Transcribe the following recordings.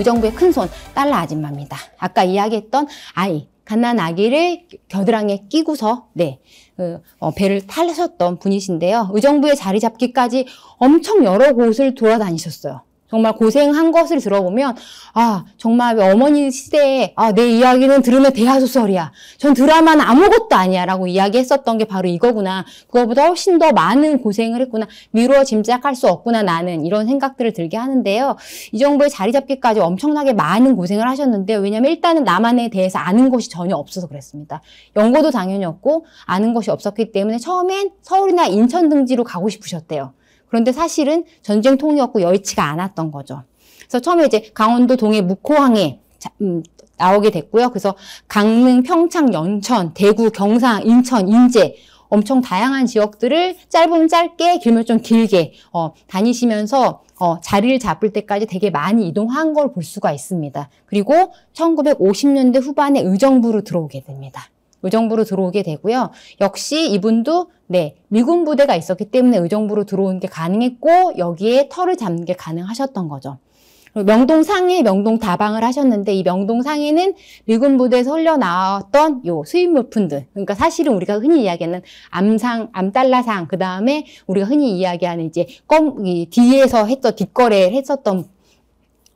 우정부의 큰손 달러 아줌마입니다. 아까 이야기했던 아이 갓난 아기를 겨드랑이에 끼고서 네 그, 어, 배를 탈셨던 분이신데요. 의정부에 자리 잡기까지 엄청 여러 곳을 돌아다니셨어요. 정말 고생한 것을 들어보면 아 정말 어머니 시대에 아, 내 이야기는 들으면 대하소설이야 전 드라마는 아무것도 아니야 라고 이야기했었던 게 바로 이거구나 그거보다 훨씬 더 많은 고생을 했구나 미루어 짐작할 수 없구나 나는 이런 생각들을 들게 하는데요 이정부의 자리 잡기까지 엄청나게 많은 고생을 하셨는데 왜냐면 일단은 나만에 대해서 아는 것이 전혀 없어서 그랬습니다 연고도 당연히 없고 아는 것이 없었기 때문에 처음엔 서울이나 인천 등지로 가고 싶으셨대요 그런데 사실은 전쟁 통이었고 여의치가 않았던 거죠. 그래서 처음에 이제 강원도 동해 묵호항에 자, 음, 나오게 됐고요. 그래서 강릉, 평창, 연천, 대구, 경상, 인천, 인제 엄청 다양한 지역들을 짧으면 짧게 길면 좀 길게 어, 다니시면서 어, 자리를 잡을 때까지 되게 많이 이동한 걸 볼 수가 있습니다. 그리고 1950년대 후반에 의정부로 들어오게 됩니다. 의정부로 들어오게 되고요. 역시 이분도 네, 미군 부대가 있었기 때문에 의정부로 들어온 게 가능했고 여기에 터를 잡는 게 가능하셨던 거죠. 명동 상해, 명동 다방을 하셨는데 이 명동 상해는 미군 부대에서 흘려 나왔던 요 수입 물품들. 그러니까 사실은 우리가 흔히 이야기하는 암상, 암달라상, 그 다음에 우리가 흔히 이야기하는 이제 껌, 이 뒤에서 했던 뒷거래를 했었던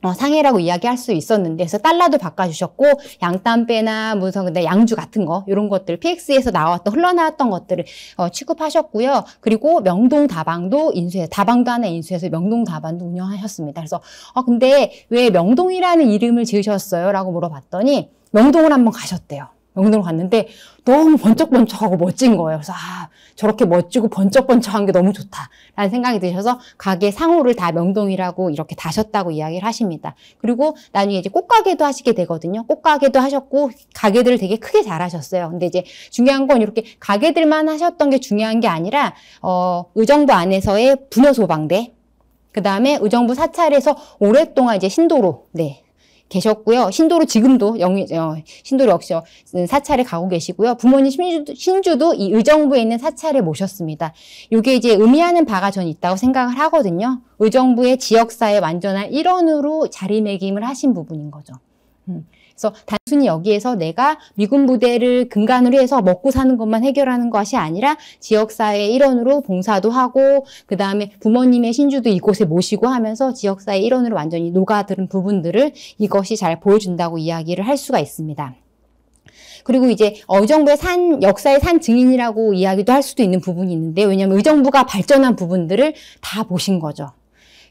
어, 상해라고 이야기할 수 있었는데 그래서 달러도 바꿔주셨고 양담배나 무슨 근데 양주 같은 거 이런 것들 PX에서 나왔던 흘러나왔던 것들을 어, 취급하셨고요. 그리고 명동 다방도 인수해 다방도 하나 인수해서 명동 다방도 운영하셨습니다. 그래서 어 근데 왜 명동이라는 이름을 지으셨어요?라고 물어봤더니 명동을 한번 가셨대요. 명동을 갔는데 너무 번쩍번쩍하고 멋진 거예요. 그래서 아 저렇게 멋지고 번쩍번쩍한 게 너무 좋다라는 생각이 드셔서 가게 상호를 다 명동이라고 이렇게 다셨다고 이야기를 하십니다. 그리고 나중에 이제 꽃가게도 하시게 되거든요. 꽃가게도 하셨고 가게들을 되게 크게 잘하셨어요. 근데 이제 중요한 건 이렇게 가게들만 하셨던 게 중요한 게 아니라 어 의정부 안에서의 분여 소방대 그 다음에 의정부 사찰에서 오랫동안 이제 신도로, 네, 계셨고요. 신도로 지금도 영, 어, 신도로 역시 어, 사찰에 가고 계시고요. 부모님 신주도, 신주도 이 의정부에 있는 사찰에 모셨습니다. 이게 이제 의미하는 바가 전 있다고 생각을 하거든요. 의정부의 지역사회 완전한 일원으로 자리매김을 하신 부분인 거죠. 음. 그래서 단순히 여기에서 내가 미군 부대를 근간으로 해서 먹고 사는 것만 해결하는 것이 아니라 지역사회의 일원으로 봉사도 하고 그 다음에 부모님의 신주도 이곳에 모시고 하면서 지역사회 일원으로 완전히 녹아드는 부분들을 이것이 잘 보여준다고 이야기를 할 수가 있습니다. 그리고 이제 의정부의 산 역사의 산 증인이라고 이야기도 할 수도 있는 부분이 있는데 왜냐하면 의정부가 발전한 부분들을 다 보신 거죠.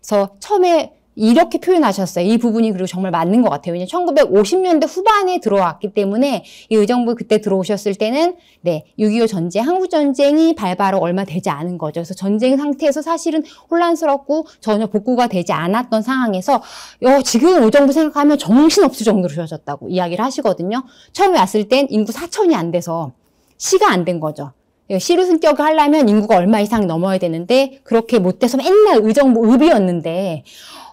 그래서 처음에 이렇게 표현하셨어요. 이 부분이 그리고 정말 맞는 것 같아요. 왜냐면 1950년대 후반에 들어왔기 때문에 이 의정부 그때 들어오셨을 때는 네, 6.25 전쟁, 항국 전쟁이 발발로 얼마 되지 않은 거죠. 그래서 전쟁 상태에서 사실은 혼란스럽고 전혀 복구가 되지 않았던 상황에서 어, 지금 의정부 생각하면 정신없을 정도로 좋어졌다고 이야기를 하시거든요. 처음에 왔을 땐 인구 4천이 안 돼서 시가 안 된 거죠. 예, 시루 승격을 하려면 인구가 얼마 이상 넘어야 되는데 그렇게 못돼서 맨날 의정부 읍이었는데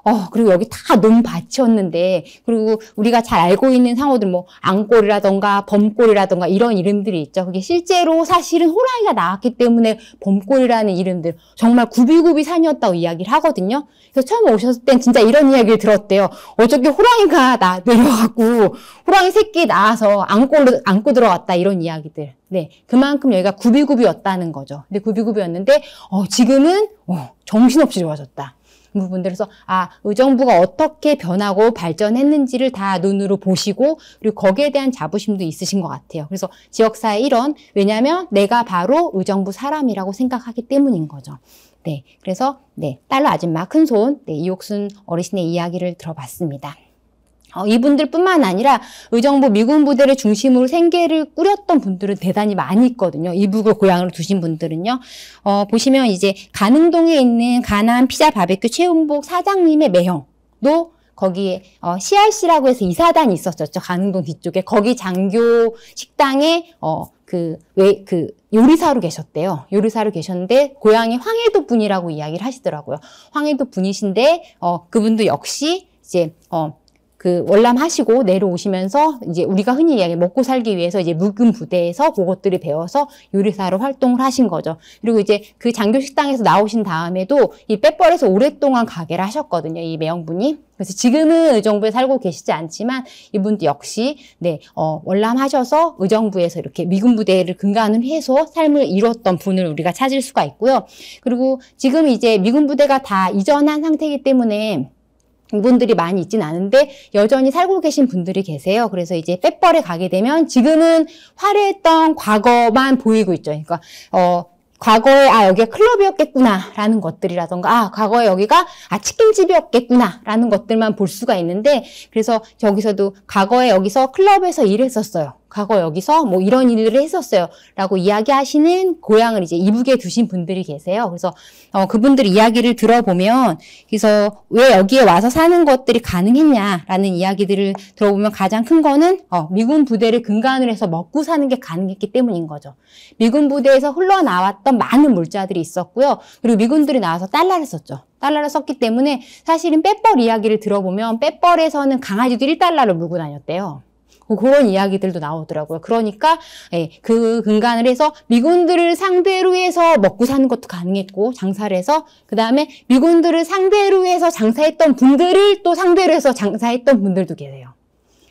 어, 그리고 여기 다논 밭이었는데, 그리고 우리가 잘 알고 있는 상호들 뭐, 앙골이라던가, 범골이라던가, 이런 이름들이 있죠. 그게 실제로 사실은 호랑이가 나왔기 때문에 범골이라는 이름들, 정말 구비구비 산이었다고 이야기를 하거든요. 그래서 처음 오셨을 땐 진짜 이런 이야기를 들었대요. 어저께 호랑이가 나, 내려가고, 호랑이 새끼 나와서앙골로 안고 들어왔다, 이런 이야기들. 네, 그만큼 여기가 구비구비였다는 거죠. 근데 구비구비였는데, 어, 지금은, 어, 정신없이 좋아졌다. 부분들. 에서아 의정부가 어떻게 변하고 발전했는지를 다 눈으로 보시고 그리고 거기에 대한 자부심도 있으신 것 같아요. 그래서 지역사회 이런 왜냐하면 내가 바로 의정부 사람이라고 생각하기 때문인 거죠. 네, 그래서 네 딸로 아줌마 큰손 네, 이옥순 어르신의 이야기를 들어봤습니다. 어, 이분들뿐만 아니라 의정부 미군 부대를 중심으로 생계를 꾸렸던 분들은 대단히 많이 있거든요. 이북을 고향으로 두신 분들은요. 어, 보시면 이제 가능동에 있는 가난 피자 바베큐 최은복 사장님의 매형도 거기에 어, CRC라고 해서 이사단이 있었었죠. 가능동 뒤쪽에 거기 장교 식당에 어, 그, 왜, 그, 요리사로 계셨대요. 요리사로 계셨는데, 고향이 황해도 분이라고 이야기를 하시더라고요. 황해도 분이신데, 어, 그분도 역시, 이제, 어, 그 월남하시고 내려오시면서 이제 우리가 흔히 이야기 먹고 살기 위해서 이제 묵은 부대에서 그것들을 배워서 요리사로 활동을 하신 거죠. 그리고 이제 그 장교 식당에서 나오신 다음에도 이 빼뻘에서 오랫동안 가게를 하셨거든요. 이 매형분이. 그래서 지금은 의정부에 살고 계시지 않지만 이분도 역시 네, 어, 월남하셔서 의정부에서 이렇게 미군 부대를 근간을 해서 삶을 이뤘던 분을 우리가 찾을 수가 있고요. 그리고 지금 이제 미군 부대가 다 이전한 상태이기 때문에 분들이 많이 있진 않은데 여전히 살고 계신 분들이 계세요. 그래서 이제 빼벌에 가게 되면 지금은 화려했던 과거만 보이고 있죠. 그러니까 어 과거에 아 여기가 클럽이었겠구나라는 것들이라던가 아 과거에 여기가 아 치킨집이었겠구나라는 것들만 볼 수가 있는데 그래서 저기서도 과거에 여기서 클럽에서 일했었어요. 과거 여기서 뭐 이런 일들을 했었어요. 라고 이야기하시는 고향을 이제 이북에 두신 분들이 계세요. 그래서 어, 그분들 이야기를 들어보면 그래서 왜 여기에 와서 사는 것들이 가능했냐라는 이야기들을 들어보면 가장 큰 거는 어, 미군 부대를 근간으로 해서 먹고 사는 게 가능했기 때문인 거죠. 미군 부대에서 흘러나왔던 많은 물자들이 있었고요. 그리고 미군들이 나와서 달러를 썼죠. 달러를 썼기 때문에 사실은 빼뻘 이야기를 들어보면 빼뻘에서는 강아지들이달러를 물고 다녔대요. 뭐 그런 이야기들도 나오더라고요. 그러니까 예, 그 근간을 해서 미군들을 상대로 해서 먹고 사는 것도 가능했고 장사를 해서 그 다음에 미군들을 상대로 해서 장사했던 분들을 또 상대로 해서 장사했던 분들도 계세요.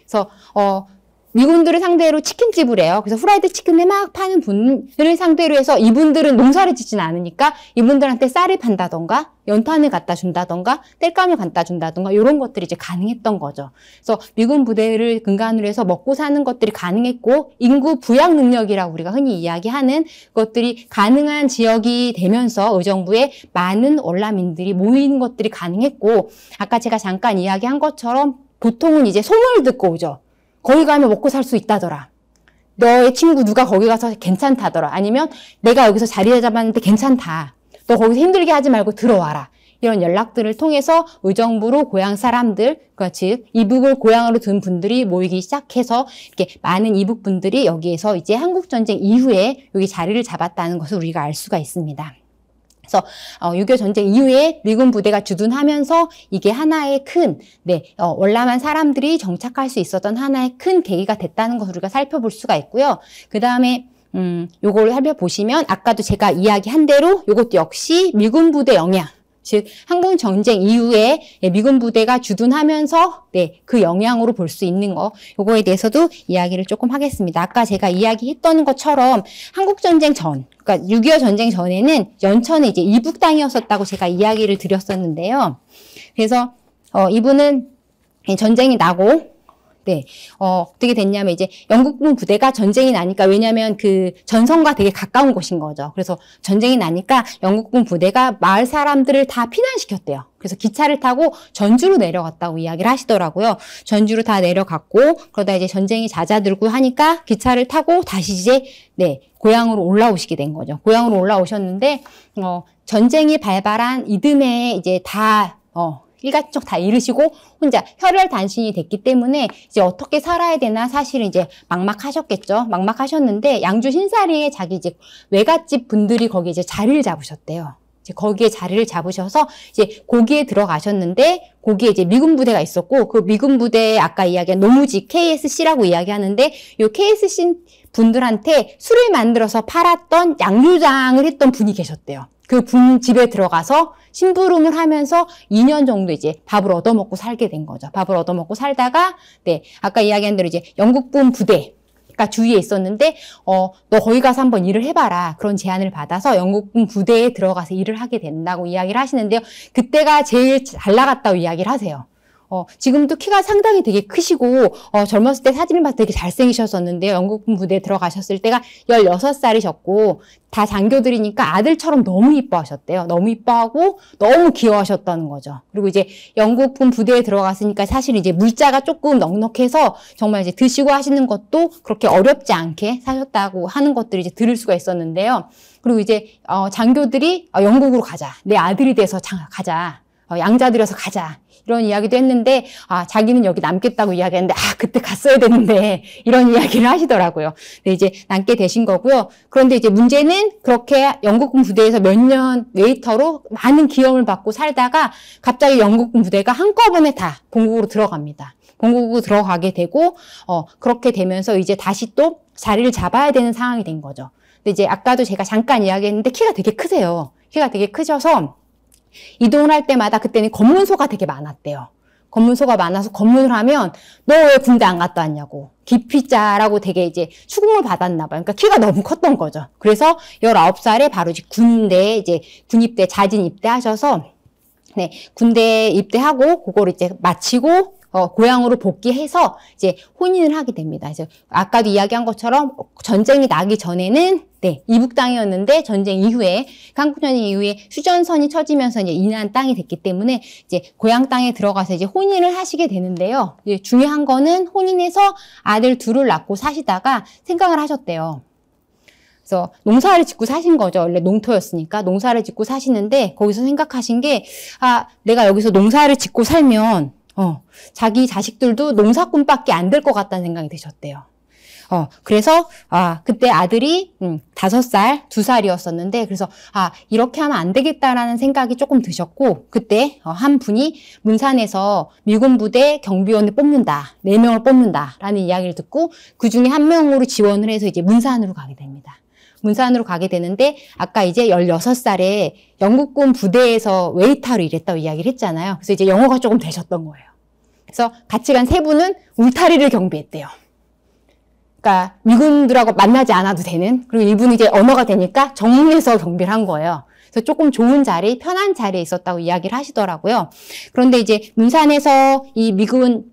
그래서 어 미군들을 상대로 치킨집을 해요. 그래서 후라이드 치킨을 막 파는 분들을 상대로 해서 이분들은 농사를 짓진 않으니까 이분들한테 쌀을 판다던가 연탄을 갖다 준다던가 땔감을 갖다 준다던가 이런 것들이 이제 가능했던 거죠. 그래서 미군 부대를 근간으로 해서 먹고 사는 것들이 가능했고 인구 부양 능력이라고 우리가 흔히 이야기하는 것들이 가능한 지역이 되면서 의정부에 많은 월남인들이 모이는 것들이 가능했고 아까 제가 잠깐 이야기한 것처럼 보통은 이제 소문을 듣고 오죠. 거기 가면 먹고 살 수 있다더라. 너의 친구 누가 거기 가서 괜찮다더라. 아니면 내가 여기서 자리 를 잡았는데 괜찮다. 너 거기서 힘들게 하지 말고 들어와라. 이런 연락들을 통해서 의정부로 고향 사람들, 그러니즉 이북을 고향으로 둔 분들이 모이기 시작해서 이렇게 많은 이북 분들이 여기에서 이제 한국 전쟁 이후에 여기 자리를 잡았다는 것을 우리가 알 수가 있습니다. 그래서 어, 6.25 전쟁 이후에 미군 부대가 주둔하면서 이게 하나의 큰 네, 어, 월남한 사람들이 정착할 수 있었던 하나의 큰 계기가 됐다는 것을 우리가 살펴볼 수가 있고요. 그 다음에 음, 요거를 살펴보시면 아까도 제가 이야기한 대로 요것도 역시 미군 부대 영향 즉 한국 전쟁 이후에 예, 미군 부대가 주둔하면서 네, 그 영향으로 볼 수 있는 거 요거에 대해서도 이야기를 조금 하겠습니다. 아까 제가 이야기했던 것처럼 한국 전쟁 전 그러니까 6.25 전쟁 전에는 연천에 이제 이북 땅이었었다고 제가 이야기를 드렸었는데요. 그래서 어, 이분은 예, 전쟁이 나고 네. 어, 어떻게 됐냐면 이제 영국군 부대가 전쟁이 나니까 왜냐면 그 전선과 되게 가까운 곳인 거죠. 그래서 전쟁이 나니까 영국군 부대가 마을 사람들을 다 피난시켰대요. 그래서 기차를 타고 전주로 내려갔다고 이야기를 하시더라고요. 전주로 다 내려갔고 그러다 이제 전쟁이 잦아들고 하니까 기차를 타고 다시 이제 네, 고향으로 올라오시게 된 거죠. 고향으로 올라오셨는데 어, 전쟁이 발발한 이듬해 이제 다 어, 일가친다 잃으시고 혼자 혈혈단신이 됐기 때문에 이제 어떻게 살아야 되나 사실 이제 막막하셨겠죠. 막막하셨는데 양주 신사리에 자기 이제 외갓집 분들이 거기 이제 자리를 잡으셨대요. 이제 거기에 자리를 잡으셔서 이제 거기에 들어가셨는데 거기에 이제 미군 부대가 있었고 그 미군 부대 아까 이야기한 노무지 KSC라고 이야기하는데 요 KSC 분들한테 술을 만들어서 팔았던 양류장을 했던 분이 계셨대요. 그군 집에 들어가서 심부름을 하면서 2년 정도 이제 밥을 얻어먹고 살게 된 거죠. 밥을 얻어먹고 살다가 네 아까 이야기한 대로 이제 영국군 부대 가 주위에 있었는데 어 너 거기 가서 한번 일을 해봐라 그런 제안을 받아서 영국군 부대에 들어가서 일을 하게 된다고 이야기를 하시는데요. 그때가 제일 잘 나갔다고 이야기를 하세요. 어, 지금도 키가 상당히 되게 크시고 어, 젊었을 때 사진을 봐서 되게 잘생기셨었는데 영국군 부대에 들어가셨을 때가 16살이셨고 다 장교들이니까 아들처럼 너무 이뻐하셨대요. 너무 이뻐하고 너무 귀여워하셨다는 거죠. 그리고 이제 영국군 부대에 들어갔으니까 사실 이제 물자가 조금 넉넉해서 정말 이제 드시고 하시는 것도 그렇게 어렵지 않게 사셨다고 하는 것들을 이제 들을 수가 있었는데요. 그리고 이제 어, 장교들이 어, 영국으로 가자. 내 아들이 돼서 장, 가자. 어, 양자 들여서 가자. 이런 이야기도 했는데 아 자기는 여기 남겠다고 이야기했는데 아 그때 갔어야 되는데 이런 이야기를 하시더라고요. 근데 이제 남게 되신 거고요. 그런데 이제 문제는 그렇게 영국군 부대에서 몇 년 웨이터로 많은 기염을 받고 살다가 갑자기 영국군 부대가 한꺼번에 다 공국으로 들어갑니다. 공국으로 들어가게 되고 어 그렇게 되면서 이제 다시 또 자리를 잡아야 되는 상황이 된 거죠. 근데 이제 아까도 제가 잠깐 이야기했는데 키가 되게 크세요. 키가 되게 크셔서 이동을 할 때마다 그때는 검문소가 되게 많았대요. 검문소가 많아서 검문을 하면 너 왜 군대 안 갔다 왔냐고 기피자라고 되게 이제 추궁을 받았나 봐요. 그러니까 키가 너무 컸던 거죠. 그래서 열아 살에 바로 이제 군대 이제 군입대 자진 입대하셔서 네, 군대 입대하고 그거 이제 마치고 어, 고향으로 복귀해서 이제 혼인을 하게 됩니다. 이제 아까도 이야기한 것처럼 전쟁이 나기 전에는 네, 이북 땅이었는데 전쟁 이후에 한국 전쟁 이후에 휴전선이 처지면서 이제 인한 땅이 됐기 때문에 이제 고향 땅에 들어가서 이제 혼인을 하시게 되는데요. 이제 예, 중요한 거는 혼인해서 아들 둘을 낳고 사시다가 생각을 하셨대요. 그래서 농사를 짓고 사신 거죠. 원래 농토였으니까 농사를 짓고 사시는데 거기서 생각하신 게 아, 내가 여기서 농사를 짓고 살면 어, 자기 자식들도 농사꾼밖에 안 될 것 같다는 생각이 드셨대요. 어, 그래서, 아, 그때 아들이, 음, 다섯 살, 두 살이었었는데, 그래서, 아, 이렇게 하면 안 되겠다라는 생각이 조금 드셨고, 그때, 어, 한 분이 문산에서 미군 부대 경비원을 뽑는다, 네 명을 뽑는다라는 이야기를 듣고, 그 중에 한 명으로 지원을 해서 이제 문산으로 가게 됩니다. 문산으로 가게 되는데 아까 이제 열여섯 살에 영국군 부대에서 웨이터로 일했다고 이야기를 했잖아요. 그래서 이제 영어가 조금 되셨던 거예요. 그래서 같이 간 세 분은 울타리를 경비했대요. 그러니까 미군들하고 만나지 않아도 되는 그리고 이분이 이제 언어가 되니까 정문에서 경비를 한 거예요. 그래서 조금 좋은 자리, 편한 자리에 있었다고 이야기를 하시더라고요. 그런데 이제 문산에서 이 미군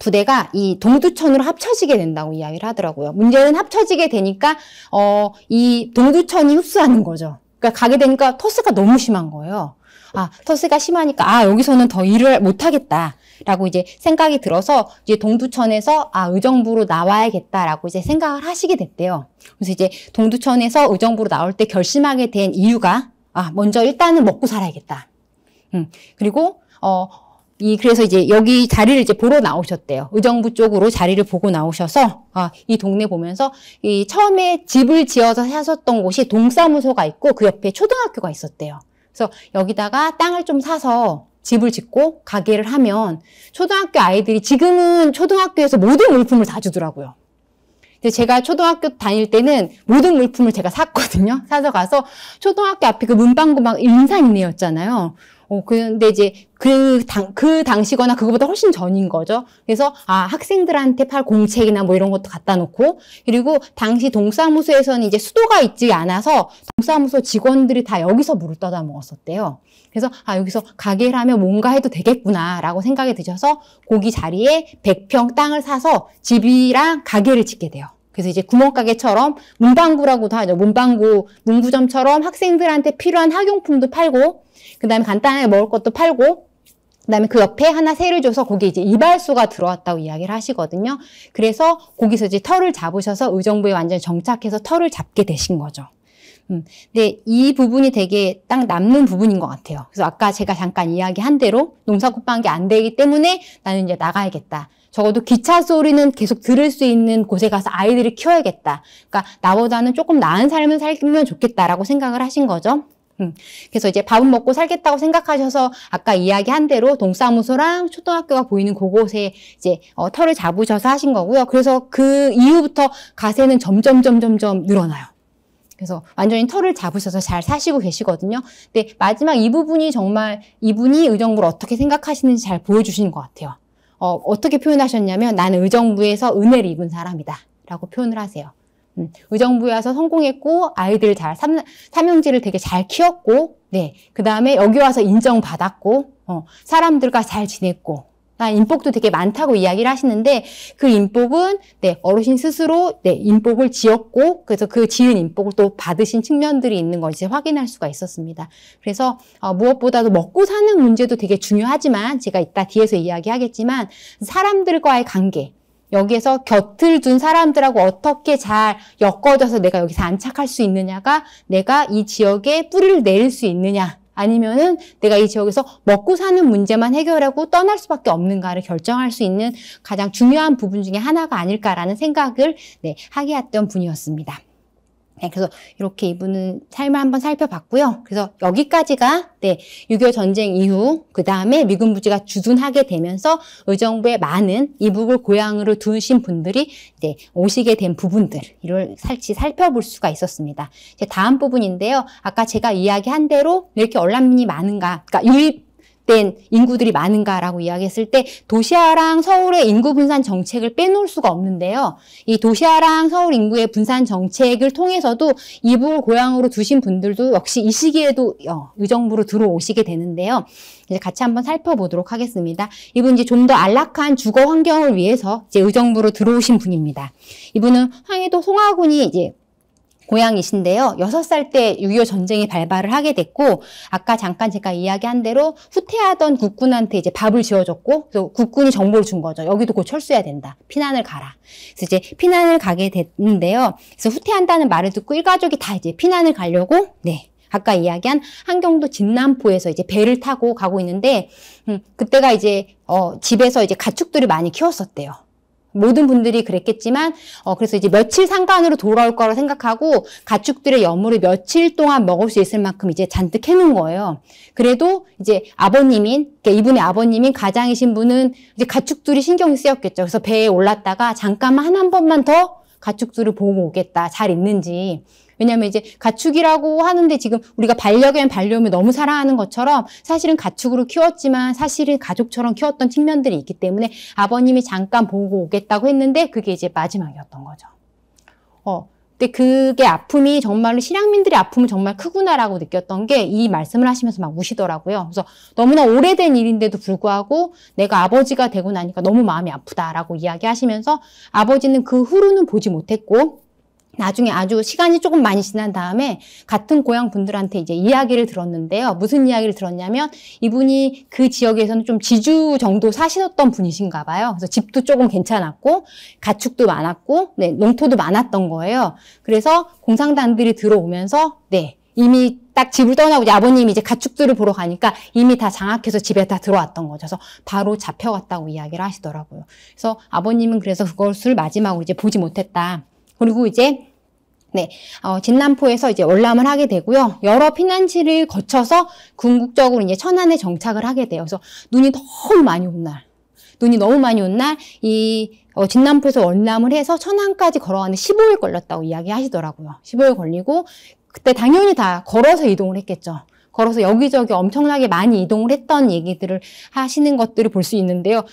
부대가 이 동두천으로 합쳐지게 된다고 이야기를 하더라고요. 문제는 합쳐지게 되니까 어이 동두천이 흡수하는 거죠. 그러니까 가게 되니까 토스가 너무 심한 거예요. 아, 터스가 심하니까 아, 여기서는 더 일을 못 하겠다라고 이제 생각이 들어서 이제 동두천에서 아, 의정부로 나와야겠다라고 이제 생각을 하시게 됐대요. 그래서 이제 동두천에서 의정부로 나올 때 결심하게 된 이유가 아, 먼저 일단은 먹고 살아야겠다. 음. 그리고 어, 이 그래서 이제 여기 자리를 이제 보러 나오셨대요. 의정부 쪽으로 자리를 보고 나오셔서 아, 이 동네 보면서 이 처음에 집을 지어서 사셨던 곳이 동사무소가 있고 그 옆에 초등학교가 있었대요. 그래서 여기다가 땅을 좀 사서 집을 짓고 가게를 하면 초등학교 아이들이 지금은 초등학교에서 모든 물품을 다 주더라고요. 근데 제가 초등학교 다닐 때는 모든 물품을 제가 샀거든요. 사서 가서 초등학교 앞에 그 문방구 막 인산인해였잖아요. 어, 그런데 이제 그 당, 그 당시거나 그거보다 훨씬 전인 거죠. 그래서, 아, 학생들한테 팔 공책이나 뭐 이런 것도 갖다 놓고, 그리고 당시 동사무소에서는 이제 수도가 있지 않아서 동사무소 직원들이 다 여기서 물을 떠다 먹었었대요. 그래서, 아, 여기서 가게를 하면 뭔가 해도 되겠구나라고 생각이 드셔서, 고기 자리에 100평 땅을 사서 집이랑 가게를 짓게 돼요. 그래서 이제 구멍가게처럼 문방구라고도 하죠. 문방구, 문구점처럼 학생들한테 필요한 학용품도 팔고, 그 다음에 간단하게 먹을 것도 팔고, 그 다음에 그 옆에 하나 새를 줘서 거기 이제 이발소가 들어왔다고 이야기를 하시거든요. 그래서 거기서 이제 털을 잡으셔서 의정부에 완전히 정착해서 털을 잡게 되신 거죠. 음, 근데 이 부분이 되게 딱 남는 부분인 것 같아요. 그래서 아까 제가 잠깐 이야기한 대로 농사국방이 안 되기 때문에 나는 이제 나가야겠다. 적어도 기차 소리는 계속 들을 수 있는 곳에 가서 아이들을 키워야겠다. 그러니까 나보다는 조금 나은 삶을 살면 좋겠다라고 생각을 하신 거죠. 음. 그래서 이제 밥은 먹고 살겠다고 생각하셔서 아까 이야기한 대로 동사무소랑 초등학교가 보이는 그곳에 이제 어, 털을 잡으셔서 하신 거고요. 그래서 그 이후부터 가세는 점점 점점 점 늘어나요. 그래서 완전히 털을 잡으셔서 잘 사시고 계시거든요. 근데 마지막 이 부분이 정말 이분이 의정부를 어떻게 생각하시는지 잘보여주시는것 같아요. 어, 어떻게 표현하셨냐면 나는 의정부에서 은혜를 입은 사람이다 라고 표현을 하세요. 음, 의정부에 와서 성공했고 아이들 잘 삼, 삼형제를 되게 잘 키웠고 네, 그 다음에 여기 와서 인정받았고 어, 사람들과 잘 지냈고 아, 인복도 되게 많다고 이야기를 하시는데 그 인복은 네, 어르신 스스로 네, 인복을 지었고 그래서 그 지은 인복을 또 받으신 측면들이 있는 걸 이제 확인할 수가 있었습니다. 그래서 어, 무엇보다도 먹고 사는 문제도 되게 중요하지만 제가 이따 뒤에서 이야기하겠지만 사람들과의 관계 여기에서 곁을 둔 사람들하고 어떻게 잘 엮어져서 내가 여기서 안착할 수 있느냐가 내가 이 지역에 뿌리를 내릴 수 있느냐 아니면은 내가 이 지역에서 먹고 사는 문제만 해결하고 떠날 수밖에 없는가를 결정할 수 있는 가장 중요한 부분 중에 하나가 아닐까라는 생각을 네, 하게 했던 분이었습니다. 네, 그래서 이렇게 이분은 삶을 한번 살펴봤고요. 그래서 여기까지가 네, 6.25 전쟁 이후 그 다음에 미군 부지가 주둔하게 되면서 의정부에 많은 이북을 고향으로 두신 분들이 이제 네, 오시게 된 부분들 이를 살치 살펴볼 수가 있었습니다. 이제 다음 부분인데요. 아까 제가 이야기한 대로 왜 이렇게 얼란민이 많은가, 그러니까 유입 된 인구들이 많은가라고 이야기했을 때도시아랑 서울의 인구 분산 정책을 빼놓을 수가 없는데요. 이도시아랑 서울 인구의 분산 정책을 통해서도 이북을 고향으로 두신 분들도 역시 이 시기에도 의정부로 어, 들어오시게 되는데요. 이제 같이 한번 살펴보도록 하겠습니다. 이분 이제 좀 더 안락한 주거 환경을 위해서 이제 의정부로 들어오신 분입니다. 이분은 황해도 송화군이 이제 고향이신데요. 6살때6.25 전쟁이 발발을 하게 됐고, 아까 잠깐 제가 이야기한 대로 후퇴하던 국군한테 이제 밥을 지어줬고, 그 국군이 정보를 준 거죠. 여기도 곧 철수해야 된다. 피난을 가라. 그래서 이제 피난을 가게 됐는데요. 그래서 후퇴한다는 말을 듣고 일가족이 다 이제 피난을 가려고, 네. 아까 이야기한 한경도 진남포에서 이제 배를 타고 가고 있는데, 음, 그때가 이제, 어, 집에서 이제 가축들을 많이 키웠었대요. 모든 분들이 그랬겠지만 어 그래서 이제 며칠 상관으로 돌아올 거라고 생각하고 가축들의 염물을 며칠 동안 먹을 수 있을 만큼 이제 잔뜩 해놓은 거예요. 그래도 이제 아버님인 그러니까 이분의 아버님인 가장이신 분은 이제 가축들이 신경이 쓰였겠죠. 그래서 배에 올랐다가 잠깐만 한 한 번만 더 가축들을 보고 오겠다. 잘 있는지. 왜냐하면 이제 가축이라고 하는데 지금 우리가 반려견, 반려묘 너무 사랑하는 것처럼 사실은 가축으로 키웠지만 사실은 가족처럼 키웠던 측면들이 있기 때문에 아버님이 잠깐 보고 오겠다고 했는데 그게 이제 마지막이었던 거죠. 어. 근데 그게 아픔이 정말로 실향민들의 아픔은 정말 크구나라고 느꼈던 게 이 말씀을 하시면서 막 우시더라고요. 그래서 너무나 오래된 일인데도 불구하고 내가 아버지가 되고 나니까 너무 마음이 아프다라고 이야기하시면서 아버지는 그 후로는 보지 못했고 나중에 아주 시간이 조금 많이 지난 다음에 같은 고향 분들한테 이제 이야기를 들었는데요. 무슨 이야기를 들었냐면 이분이 그 지역에서는 좀 지주 정도 사시었던 분이신가 봐요. 그래서 집도 조금 괜찮았고 가축도 많았고 네, 농토도 많았던 거예요. 그래서 공상단들이 들어오면서 네, 이미 딱 집을 떠나고 아버님이 이제 가축들을 보러 가니까 이미 다 장악해서 집에 다 들어왔던 거죠. 그래서 바로 잡혀갔다고 이야기를 하시더라고요. 그래서 아버님은 그래서 그것을 마지막으로 이제 보지 못했다. 그리고 이제 네, 어, 진남포에서 이제 월남을 하게 되고요. 여러 피난지를 거쳐서 궁극적으로 이제 천안에 정착을 하게 돼요. 그래서 눈이 너무 많이 온 날, 눈이 너무 많이 온 날, 이 어, 진남포에서 월남을 해서 천안까지 걸어가는 15일 걸렸다고 이야기하시더라고요. 15일 걸리고 그때 당연히 다 걸어서 이동을 했겠죠. 걸어서 여기저기 엄청나게 많이 이동을 했던 얘기들을 하시는 것들을 볼 수 있는데요.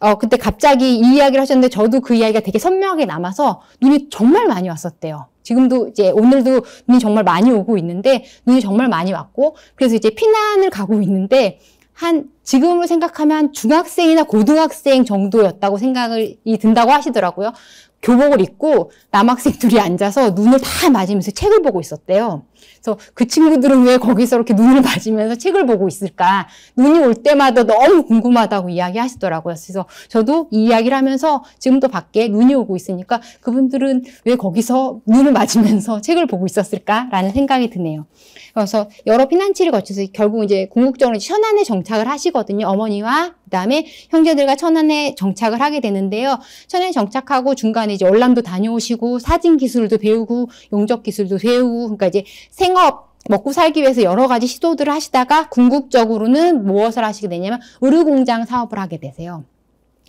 어, 그때 갑자기 이 이야기를 하셨는데 저도 그 이야기가 되게 선명하게 남아서 눈이 정말 많이 왔었대요. 지금도 이제 오늘도 눈이 정말 많이 오고 있는데 눈이 정말 많이 왔고 그래서 이제 피난을 가고 있는데 한 지금으로 생각하면 중학생이나 고등학생 정도였다고 생각이 든다고 하시더라고요. 교복을 입고 남학생 둘이 앉아서 눈을 다 맞으면서 책을 보고 있었대요. 그래서 그 친구들은 왜 거기서 이렇게 눈을 맞으면서 책을 보고 있을까? 눈이 올 때마다 너무 궁금하다고 이야기하시더라고요. 그래서 저도 이 이야기를 하면서 지금도 밖에 눈이 오고 있으니까 그분들은 왜 거기서 눈을 맞으면서 책을 보고 있었을까라는 생각이 드네요. 그래서 여러 피난치를 거쳐서 결국 이제 궁극적으로 현안에 정착을 하시거든요. 어머니와 그다음에 형제들과 천안에 정착을 하게 되는데요. 천안에 정착하고 중간에 이제 월남도 다녀오시고 사진 기술도 배우고 용접 기술도 배우고 그러니까 이제 생업 먹고 살기 위해서 여러 가지 시도들을 하시다가 궁극적으로는 무엇을 하시게 되냐면 의류공장 사업을 하게 되세요.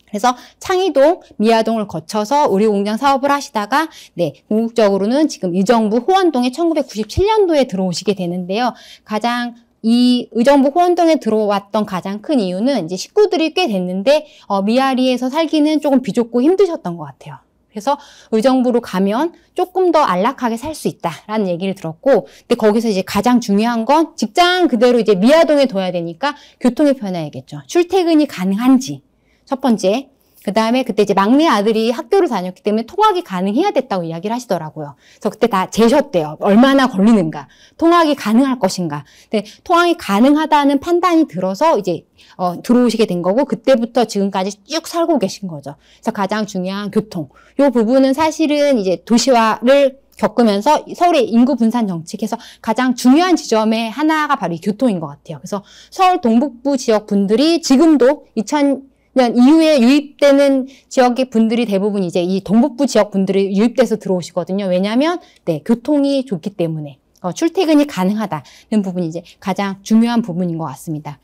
그래서 창의동, 미아동을 거쳐서 의류공장 사업을 하시다가 네, 궁극적으로는 지금 이정부 호원동에 1997년도에 들어오시게 되는데요. 가장 이 의정부 호원동에 들어왔던 가장 큰 이유는 이제 식구들이 꽤 됐는데 어, 미아리에서 살기는 조금 비좁고 힘드셨던 것 같아요. 그래서 의정부로 가면 조금 더 안락하게 살 수 있다라는 얘기를 들었고, 근데 거기서 이제 가장 중요한 건 직장 그대로 이제 미아동에 둬야 되니까 교통의 변해야겠죠 출퇴근이 가능한지. 첫 번째, 그 다음에 그때 이제 막내 아들이 학교를 다녔기 때문에 통학이 가능해야 됐다고 이야기를 하시더라고요. 그래서 그때 다 재셨대요. 얼마나 걸리는가, 통학이 가능할 것인가. 근데 통학이 가능하다는 판단이 들어서 이제 어, 들어오시게 된 거고 그때부터 지금까지 쭉 살고 계신 거죠. 그래서 가장 중요한 교통. 요 부분은 사실은 이제 도시화를 겪으면서 서울의 인구 분산 정책에서 가장 중요한 지점의 하나가 바로 이 교통인 것 같아요. 그래서 서울 동북부 지역 분들이 지금도 2000 그냥 이후에 유입되는 지역의 분들이 대부분 이제 이 동북부 지역 분들이 유입돼서 들어오시거든요. 왜냐하면 네 교통이 좋기 때문에 어, 출퇴근이 가능하다는 부분이 이제 가장 중요한 부분인 것 같습니다.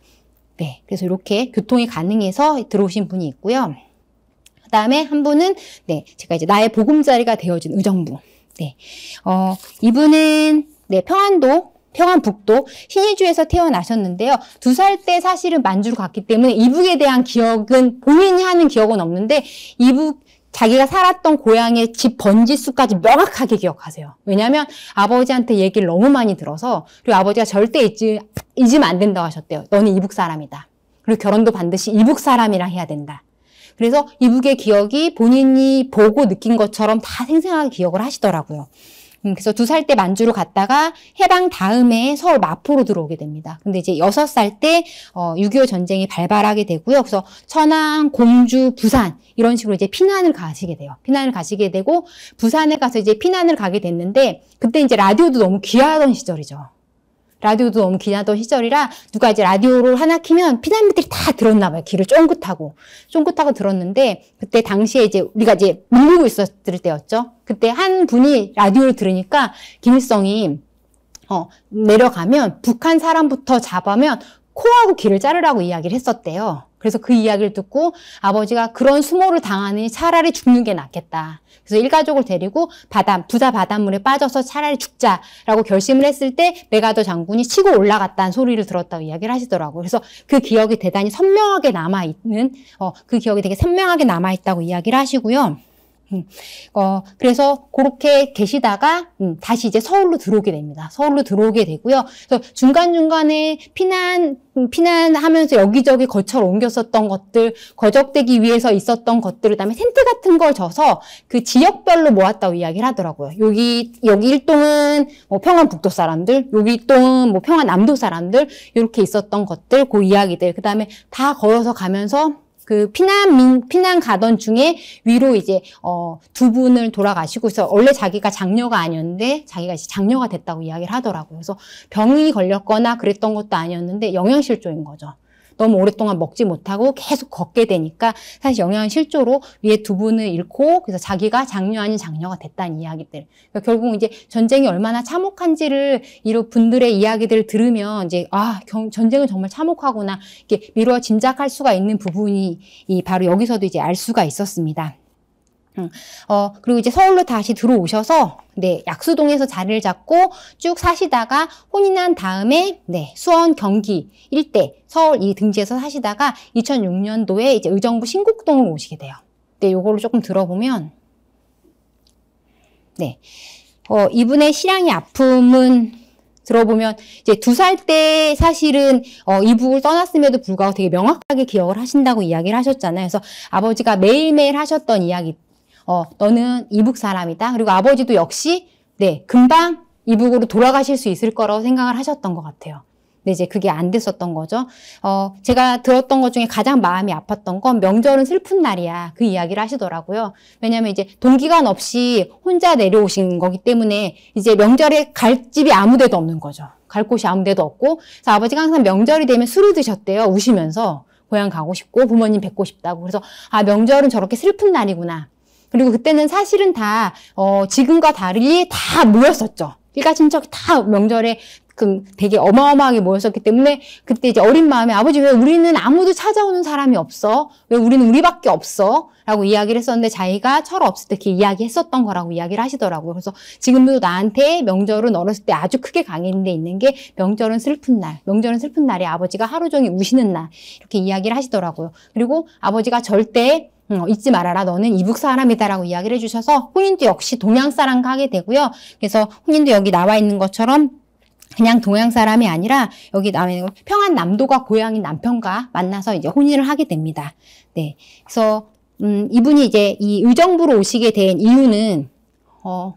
네, 그래서 이렇게 교통이 가능해서 들어오신 분이 있고요. 그 다음에 한 분은 네 제가 이제 나의 보금자리가 되어준 의정부. 네, 어 이분은 네 평안도 평안북도 신의주에서 태어나셨는데요. 두 살 때 사실은 만주로 갔기 때문에 이북에 대한 기억은 본인이 하는 기억은 없는데 이북 자기가 살았던 고향의 집 번지수까지 명확하게 기억하세요. 왜냐하면 아버지한테 얘기를 너무 많이 들어서 그리고 아버지가 절대 잊지, 잊으면 안 된다고 하셨대요. 너는 이북 사람이다. 그리고 결혼도 반드시 이북 사람이랑 해야 된다. 그래서 이북의 기억이 본인이 보고 느낀 것처럼 다 생생하게 기억을 하시더라고요. 음, 그래서 두 살 때 만주로 갔다가 해방 다음에 서울 마포로 들어오게 됩니다. 근데 이제 여섯 살 때 어6.25 전쟁이 발발하게 되고요. 그래서 천안, 공주, 부산 이런 식으로 이제 피난을 가시게 돼요. 피난을 가시게 되고 부산에 가서 이제 피난을 가게 됐는데 그때 이제 라디오도 너무 귀하던 시절이죠. 라디오도 너무 귀나던 시절이라 누가 이제 라디오를 하나 키면 피난민들이 다 들었나 봐요. 귀를 쫑긋하고 쫑긋하고 들었는데 그때 당시에 이제 우리가 이제 밀리고 있었을 때였죠. 그때 한 분이 라디오를 들으니까 김일성이 어, 내려가면 북한 사람부터 잡으면 코하고 귀를 자르라고 이야기를 했었대요. 그래서 그 이야기를 듣고 아버지가 그런 수모를 당하니 차라리 죽는 게 낫겠다. 그래서 일가족을 데리고 바닷 부자 바닷물에 빠져서 차라리 죽자라고 결심을 했을 때 메가더 장군이 치고 올라갔다는 소리를 들었다고 이야기를 하시더라고요. 그래서 그 기억이 대단히 선명하게 남아있는, 어, 그 기억이 되게 선명하게 남아있다고 이야기를 하시고요. 음. 어, 그래서 그렇게 계시다가 음, 다시 이제 서울로 들어오게 됩니다. 서울로 들어오게 되고요. 그래서 중간중간에 피난 음, 피난하면서 여기저기 거처를 옮겼었던 것들, 거적되기 위해서 있었던 것들, 그다음에 텐트 같은 걸 져서 그 지역별로 모았다고 이야기를 하더라고요. 여기 여기 일동은 뭐 평안북도 사람들, 여기 일동은 뭐 평안남도 사람들 이렇게 있었던 것들, 그 이야기들, 그다음에 다 걸어서 가면서 그 피난민 피난 가던 중에 위로 이제 어두 분을 돌아가시고서 원래 자기가 장녀가 아니었는데 자기가 이제 장녀가 됐다고 이야기를 하더라고요. 그래서 병이 걸렸거나 그랬던 것도 아니었는데 영양실조인 거죠. 너무 오랫동안 먹지 못하고 계속 걷게 되니까 사실 영양은 실조로 위에 두 분을 잃고 그래서 자기가 장녀 아닌 장녀가 됐다는 이야기들. 그러니까 결국 이제 전쟁이 얼마나 참혹한지를 이런 분들의 이야기들을 들으면 이제 아 경, 전쟁은 정말 참혹하구나 이렇게 미루어 짐작할 수가 있는 부분이 이 바로 여기서도 이제 알 수가 있었습니다. 음. 어, 그리고 이제 서울로 다시 들어오셔서, 네, 약수동에서 자리를 잡고 쭉 사시다가 혼인한 다음에, 네, 수원 경기 일대 서울 이 등지에서 사시다가 2006년도에 이제 의정부 신곡동으로 오시게 돼요. 네, 요거를 조금 들어보면, 네, 어, 이분의 신앙의 아픔은 들어보면 이제 두 살 때 사실은 어, 이북을 떠났음에도 불구하고 되게 명확하게 기억을 하신다고 이야기를 하셨잖아요. 그래서 아버지가 매일매일 하셨던 이야기 어, 너는 이북 사람이다. 그리고 아버지도 역시 네, 금방 이북으로 돌아가실 수 있을 거라고 생각을 하셨던 것 같아요. 근데 이제 그게 안 됐었던 거죠. 어, 제가 들었던 것 중에 가장 마음이 아팠던 건 명절은 슬픈 날이야. 그 이야기를 하시더라고요. 왜냐면 이제 동기간 없이 혼자 내려오신 거기 때문에 이제 명절에 갈 집이 아무 데도 없는 거죠. 갈 곳이 아무 데도 없고. 그래서 아버지가 항상 명절이 되면 술을 드셨대요. 우시면서. 고향 가고 싶고 부모님 뵙고 싶다고. 그래서 아, 명절은 저렇게 슬픈 날이구나. 그리고 그때는 사실은 다 어, 지금과 다르게 다 모였었죠. 일가 친척 이다 명절에 그 되게 어마어마하게 모였었기 때문에 그때 이제 어린 마음에 아버지 왜 우리는 아무도 찾아오는 사람이 없어? 왜 우리는 우리밖에 없어? 라고 이야기를 했었는데 자기가 철 없을 때 이렇게 이야기했었던 거라고 이야기를 하시더라고요. 그래서 지금도 나한테 명절은 어렸을 때 아주 크게 강했는데 있는 게 명절은 슬픈 날, 명절은 슬픈 날에 아버지가 하루 종일 우시는 날 이렇게 이야기를 하시더라고요. 그리고 아버지가 절대 어, 잊지 말아라 너는 이북 사람이다라고 이야기를 해주셔서 혼인도 역시 동양 사람가게 되고요. 그래서 혼인도 여기 나와 있는 것처럼 그냥 동양 사람이 아니라 여기 나와있는 평안 남도가 고향인 남편과 만나서 이제 혼인을 하게 됩니다. 네, 그래서 음, 이분이 이제 이 의정부로 오시게 된 이유는 어,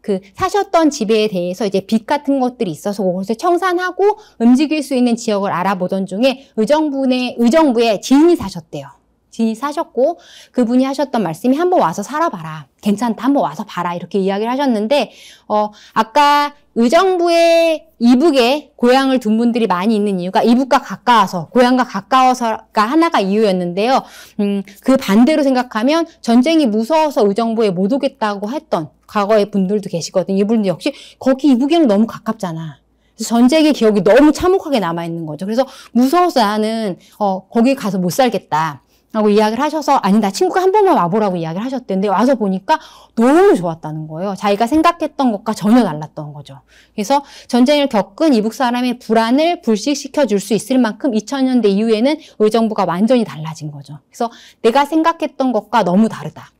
그 사셨던 집에 대해서 이제 빚 같은 것들이 있어서 그것을 청산하고 움직일 수 있는 지역을 알아보던 중에 의정부의 의정부에 지인이 사셨대요. 진이 사셨고 그분이 하셨던 말씀이 한번 와서 살아봐라. 괜찮다. 한번 와서 봐라. 이렇게 이야기를 하셨는데 어 아까 의정부에 이북에 고향을 둔 분들이 많이 있는 이유가 그러니까 이북과 가까워서 고향과 가까워서가 하나가 이유였는데요. 음, 그 반대로 생각하면 전쟁이 무서워서 의정부에 못 오겠다고 했던 과거의 분들도 계시거든요. 이분들 역시 거기 이북이랑 너무 가깝잖아. 전쟁의 기억이 너무 참혹하게 남아있는 거죠. 그래서 무서워서 나는 어, 거기 가서 못 살겠다. 라고 이야기를 하셔서 아니 다 친구가 한 번만 와보라고 이야기를 하셨대근데 와서 보니까 너무 좋았다는 거예요. 자기가 생각했던 것과 전혀 달랐던 거죠. 그래서 전쟁을 겪은 이북 사람의 불안을 불식시켜 줄 수 있을 만큼 2000년대 이후에는 의정부가 완전히 달라진 거죠. 그래서 내가 생각했던 것과 너무 다르다.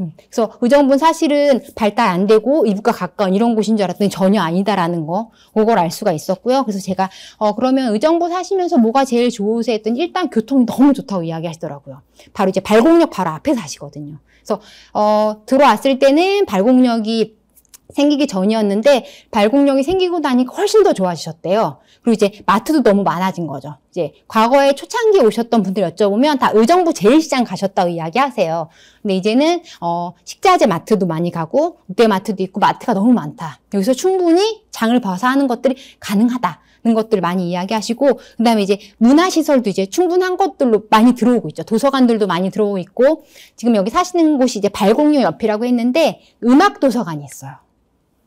음. 그래서 의정부는 사실은 발달 안 되고 이북과 가까운 이런 곳인 줄 알았더니 전혀 아니다라는 거 그걸 알 수가 있었고요. 그래서 제가 어 그러면 의정부 사시면서 뭐가 제일 좋으세요 했더니 일단 교통이 너무 좋다고 이야기하시더라고요. 바로 이제 발곡역 바로 앞에 사시거든요. 그래서 어 들어왔을 때는 발곡역이 생기기 전이었는데 발공령이 생기고 나니 훨씬 더 좋아지셨대요. 그리고 이제 마트도 너무 많아진 거죠. 이제 과거에 초창기에 오셨던 분들 여쭤보면 다 의정부 제일시장 가셨다고 이야기하세요. 근데 이제는 어 식자재 마트도 많이 가고 롯데마트도 있고 마트가 너무 많다. 여기서 충분히 장을 봐서 하는 것들이 가능하다. 는 것들 많이 이야기하시고 그다음에 이제 문화 시설도 이제 충분한 것들로 많이 들어오고 있죠. 도서관들도 많이 들어오고 있고 지금 여기 사시는 곳이 이제 발공유 옆이라고 했는데 음악 도서관이 있어요.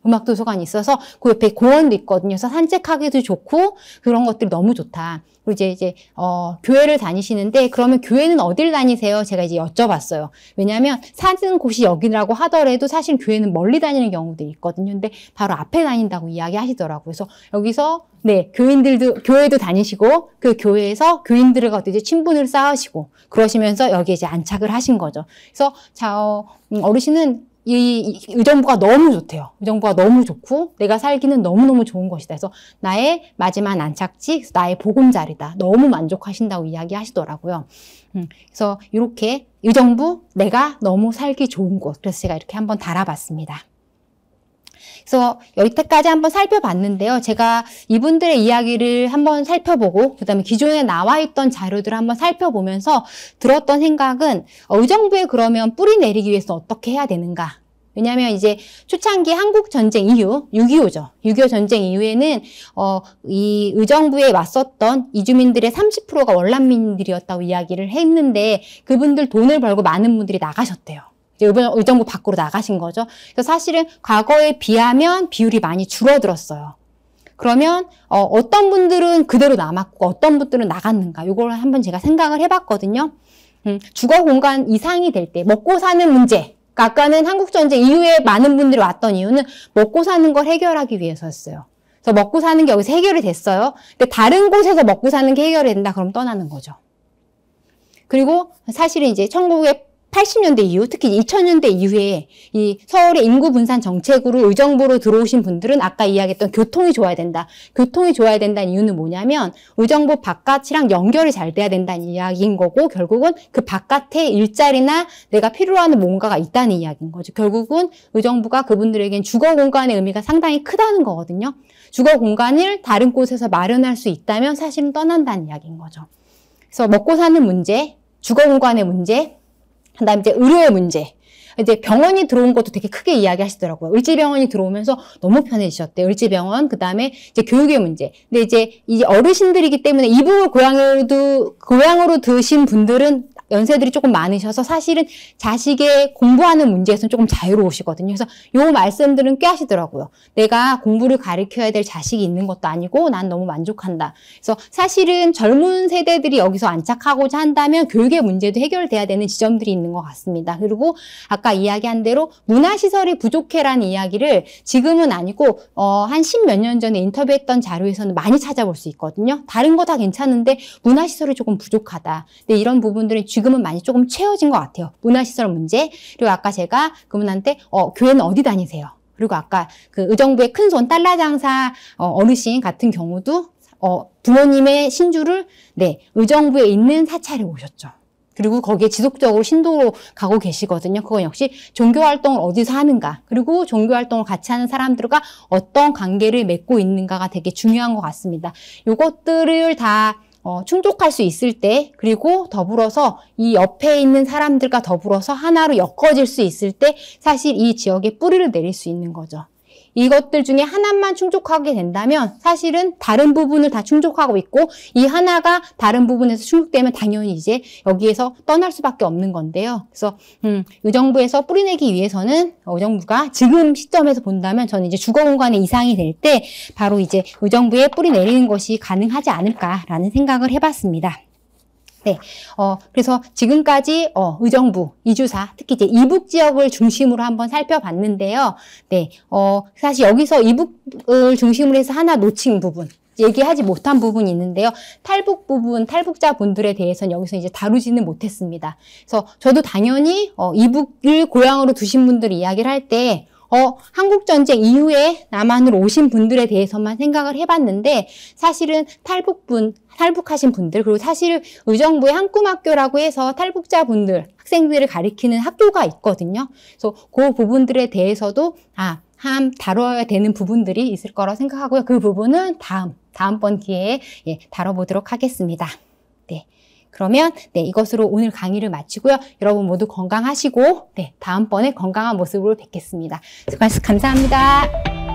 음악 도서관이 있어서 그 옆에 공원도 있거든요. 그래서 산책하기도 좋고 그런 것들이 너무 좋다. 그리고 이제 이제 어 교회를 다니시는데 그러면 교회는 어딜 다니세요? 제가 이제 여쭤봤어요. 왜냐하면 사는 곳이 여기라고 하더라도 사실 교회는 멀리 다니는 경우도 있거든요. 근데 바로 앞에 다닌다고 이야기하시더라고요. 그래서 여기서 네 교인들도 교회도 다니시고 그 교회에서 교인들과 또 이제 친분을 쌓으시고 그러시면서 여기 이제 안착을 하신 거죠. 그래서 자 어, 음, 어르신은 이 의정부가 너무 좋대요. 의정부가 너무 좋고 내가 살기는 너무너무 좋은 것이다. 그래서 나의 마지막 안착지, 나의 보금자리다. 너무 만족하신다고 이야기하시더라고요. 음, 그래서 이렇게 의정부 내가 너무 살기 좋은 곳. 그래서 제가 이렇게 한번 달아봤습니다. 그래서 여기까지 한번 살펴봤는데요. 제가 이분들의 이야기를 한번 살펴보고 그다음에 기존에 나와 있던 자료들을 한번 살펴보면서 들었던 생각은 의정부에 어, 그러면 뿌리 내리기 위해서 어떻게 해야 되는가 왜냐하면 이제 초창기 한국 전쟁 이후 6.25죠. 6.25 전쟁 이후에는 어, 이 의정부에 맞섰던 이주민들의 30%가 월남민들이었다고 이야기를 했는데 그분들 돈을 벌고 많은 분들이 나가셨대요. 이제 의정부 밖으로 나가신 거죠. 그래서 사실은 과거에 비하면 비율이 많이 줄어들었어요. 그러면 어, 떤 분들은 그대로 남았고 어떤 분들은 나갔는가 이걸 한번 제가 생각을 해봤거든요. 음, 주거 공간 이상이 될 때 먹고 사는 문제 아까는 한국전쟁 이후에 많은 분들이 왔던 이유는 먹고 사는 걸 해결하기 위해서였어요. 그래서 먹고 사는 게 여기서 해결이 됐어요. 근데 다른 곳에서 먹고 사는 게 해결이 된다 그럼 떠나는 거죠. 그리고 사실은 이제 천국의 80년대 이후, 특히 2000년대 이후에 이 서울의 인구 분산 정책으로 의정부로 들어오신 분들은 아까 이야기했던 교통이 좋아야 된다. 교통이 좋아야 된다는 이유는 뭐냐면 의정부 바깥이랑 연결이 잘 돼야 된다는 이야기인 거고 결국은 그 바깥에 일자리나 내가 필요하는 로 뭔가가 있다는 이야기인 거죠. 결국은 의정부가 그분들에겐 주거 공간의 의미가 상당히 크다는 거거든요. 주거 공간을 다른 곳에서 마련할 수 있다면 사실은 떠난다는 이야기인 거죠. 그래서 먹고 사는 문제, 주거 공간의 문제, 그다음 이제 의료의 문제. 이제 병원이 들어온 것도 되게 크게 이야기하시더라고요. 을지병원이 들어오면서 너무 편해지셨대요. 을지병원 그다음에 이제 교육의 문제. 근데 이제 이 어르신들이기 때문에 이북을 고향으로 고향으로 드신 분들은 연세들이 조금 많으셔서 사실은 자식의 공부하는 문제에서는 조금 자유로우시거든요. 그래서 요 말씀들은 꽤 하시더라고요. 내가 공부를 가르쳐야 될 자식이 있는 것도 아니고 난 너무 만족한다. 그래서 사실은 젊은 세대들이 여기서 안착하고자 한다면 교육의 문제도 해결돼야 되는 지점들이 있는 것 같습니다. 그리고 아까 이야기한 대로 문화시설이 부족해라는 이야기를 지금은 아니고 어, 한십몇년 전에 인터뷰했던 자료에서는 많이 찾아볼 수 있거든요. 다른 거 다 괜찮은데 문화시설이 조금 부족하다. 근데 이런 부분들은 지금은 많이 조금 채워진 것 같아요. 문화시설 문제 그리고 아까 제가 그분한테 어, 교회는 어디 다니세요? 그리고 아까 그 의정부의 큰손 딸라장사 어, 르신 같은 경우도 어, 부모님의 신주를 네 의정부에 있는 사찰에 오셨죠. 그리고 거기에 지속적으로 신도로 가고 계시거든요. 그건 역시 종교활동을 어디서 하는가, 그리고 종교활동을 같이 하는 사람들과 어떤 관계를 맺고 있는가가 되게 중요한 것 같습니다. 이것들을 다 어, 충족할 수 있을 때 그리고 더불어서 이 옆에 있는 사람들과 더불어서 하나로 엮어질 수 있을 때 사실 이 지역에 뿌리를 내릴 수 있는 거죠. 이것들 중에 하나만 충족하게 된다면 사실은 다른 부분을 다 충족하고 있고 이 하나가 다른 부분에서 충족되면 당연히 이제 여기에서 떠날 수밖에 없는 건데요. 그래서 음, 의정부에서 뿌리내기 위해서는 의정부가 어, 지금 시점에서 본다면 저는 이제 주거공간의 이상이 될 때 바로 이제 의정부에 뿌리내리는 것이 가능하지 않을까라는 생각을 해봤습니다. 네. 어, 그래서 지금까지 어, 의정부, 이주사, 특히 이제 이북 지역을 중심으로 한번 살펴봤는데요. 네. 어, 사실 여기서 이북을 중심으로 해서 하나 놓친 부분. 얘기하지 못한 부분이 있는데요. 탈북 부분, 탈북자분들에 대해서는 여기서 이제 다루지는 못했습니다. 그래서 저도 당연히 어, 이북을 고향으로 두신 분들 이야기를 할때 어, 한국전쟁 이후에 남한으로 오신 분들에 대해서만 생각을 해봤는데 사실은 탈북분, 탈북하신 분들 그리고 사실 의정부의 한꿈학교라고 해서 탈북자분들, 학생들을 가리키는 학교가 있거든요. 그래서 그 부분들에 대해서도 아, 함 다뤄야 되는 부분들이 있을 거라 생각하고요. 그 부분은 다음, 다음번 기회에 예, 다뤄보도록 하겠습니다. 네. 그러면 네, 이것으로 오늘 강의를 마치고요. 여러분 모두 건강하시고 네, 다음번에 건강한 모습으로 뵙겠습니다. 수고하셨습니다 감사합니다.